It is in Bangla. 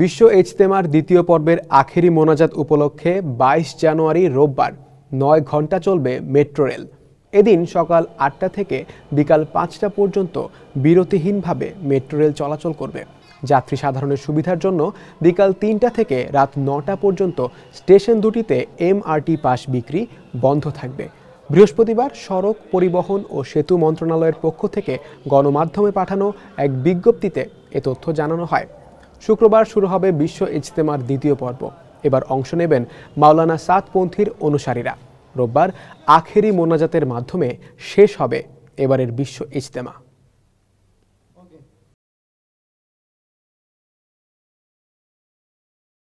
বিশ্ব ইজতেমার দ্বিতীয় পর্বের আখেরি মোনাজাত উপলক্ষে ২২ জানুয়ারি রোববার নয় ঘন্টা চলবে মেট্রো রেল এদিন সকাল আটটা থেকে বিকাল পাঁচটা পর্যন্ত বিরতিহীনভাবে মেট্রো রেল চলাচল করবে যাত্রী সাধারণের সুবিধার জন্য বিকাল তিনটা থেকে রাত নটা পর্যন্ত স্টেশন দুটিতে এমআরটি পাস বিক্রি বন্ধ থাকবে বৃহস্পতিবার সড়ক পরিবহন ও সেতু মন্ত্রণালয়ের পক্ষ থেকে গণমাধ্যমে পাঠানো এক বিজ্ঞপ্তিতে এ তথ্য জানানো হয় শুক্রবার শুরু হবে বিশ্ব ইজতেমার দ্বিতীয় পর্ব এবার অংশ নেবেন মাওলানা সাতপন্থীর অনুসারীরা রোববার আখেরি মোনাজাতের মাধ্যমে শেষ হবে এবারের বিশ্ব ইজতেমা